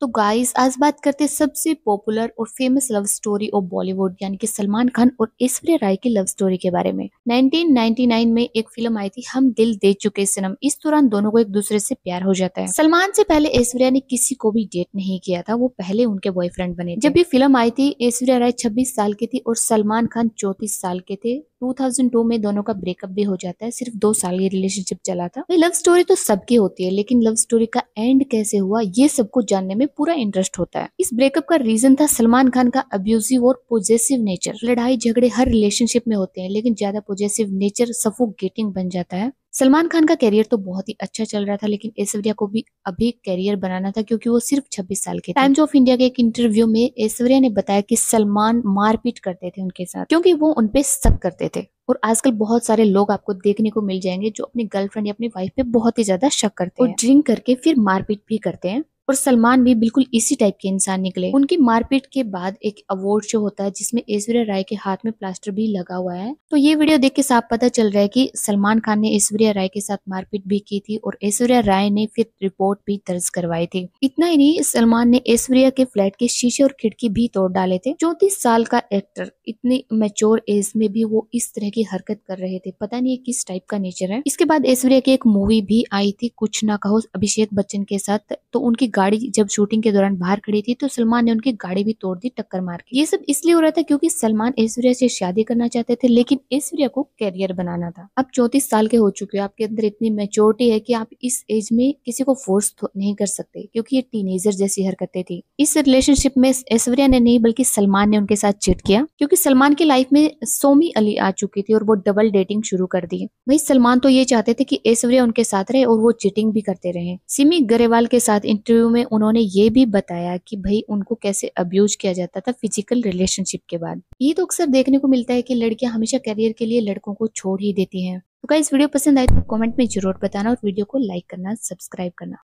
तो गाइस आज बात करते हैं सबसे पॉपुलर और famous love story of Bollywood यानी कि सलमान खान और ऐश्वर्या राय की लव स्टोरी के बारे में 1999 में एक फिल्म आई थी हम दिल दे चुके सिनम इस दौरान दोनों को एक दूसरे से प्यार हो जाता है सलमान से पहले ऐश्वर्या ने किसी को भी डेट नहीं किया था वो पहले उनके बॉयफ्रेंड बने जब ये फिल्म आई थी ऐश्वर्या राय छब्बीस साल की थी और सलमान खान चौतीस साल के थे 2002 में दोनों का ब्रेकअप भी हो जाता है सिर्फ दो साल ये रिलेशनशिप चला था लव स्टोरी तो सबकी होती है लेकिन लव स्टोरी का एंड कैसे हुआ ये सबको जानने में पूरा इंटरेस्ट होता है इस ब्रेकअप का रीजन था सलमान खान का अब्यूजिव और पोजेसिव नेचर लड़ाई झगड़े हर रिलेशनशिप में होते हैं लेकिन ज्यादा पोजेसिव नेचर सफोकेटिंग बन जाता है सलमान खान का करियर तो बहुत ही अच्छा चल रहा था लेकिन ऐश्वर्या को भी अभी करियर बनाना था क्योंकि वो सिर्फ 26 साल के टाइम्स ऑफ इंडिया के एक इंटरव्यू में ऐश्वर्या ने बताया कि सलमान मारपीट करते थे उनके साथ क्योंकि वो उनपे शक करते थे और आजकल बहुत सारे लोग आपको देखने को मिल जाएंगे जो अपनी गर्लफ्रेंड या अपनी वाइफ पे बहुत ही ज्यादा शक करते हैं और ड्रिंक करके फिर मारपीट भी करते हैं और सलमान भी बिल्कुल इसी टाइप के इंसान निकले उनकी मारपीट के बाद एक अवार्ड शो होता है जिसमें ऐश्वर्या राय के हाथ में प्लास्टर भी लगा हुआ है तो ये वीडियो देख के साफ पता चल रहा है की सलमान खान ने ऐश्वर्या राय के साथ मारपीट भी की थी और ऐश्वर्या राय ने फिर रिपोर्ट भी दर्ज करवाई थी इतना ही नहीं सलमान ने ऐश्वर्या के फ्लैट के शीशे और खिड़की भी तोड़ डाले थे चौतीस साल का एक्टर इतने मेच्योर एज में भी वो इस तरह की हरकत कर रहे थे पता नहीं किस टाइप का नेचर है इसके बाद ऐश्वर्या की एक मूवी भी आई थी कुछ ना कहो अभिषेक बच्चन के साथ तो उनकी गाड़ी जब शूटिंग के दौरान बाहर खड़ी थी तो सलमान ने उनकी गाड़ी भी तोड़ दी टक्कर मार के ये सब इसलिए हो रहा था क्योंकि सलमान ऐश्वर्या से शादी करना चाहते थे लेकिन ऐश्वर्या को कैरियर बनाना था अब चौतीस साल के हो चुके हो आपके अंदर इतनी मेच्योरिटी है की आप इस एज में किसी को फोर्स नहीं कर सकते क्यूँकी ये टीनेजर जैसी हरकते थी इस रिलेशनशिप में ऐश्वर्या ने नहीं बल्कि सलमान ने उनके साथ चिट किया क्योंकि सलमान की लाइफ में सोमी अली आ चुकी थी और वो डबल डेटिंग शुरू कर दी वही सलमान तो ये चाहते थे कि ऐश्वर्या उनके साथ रहे और वो चिटिंग भी करते रहे सिमी गरेवाल के साथ इंटरव्यू में उन्होंने ये भी बताया कि भाई उनको कैसे अब्यूज किया जाता था फिजिकल रिलेशनशिप के बाद ये तो अक्सर देखने को मिलता है कि लड़कियां हमेशा करियर के लिए लड़कों को छोड़ ही देती हैं तो क्या इस वीडियो पसंद आए तो कमेंट में जरूर बताना और वीडियो को लाइक करना सब्सक्राइब करना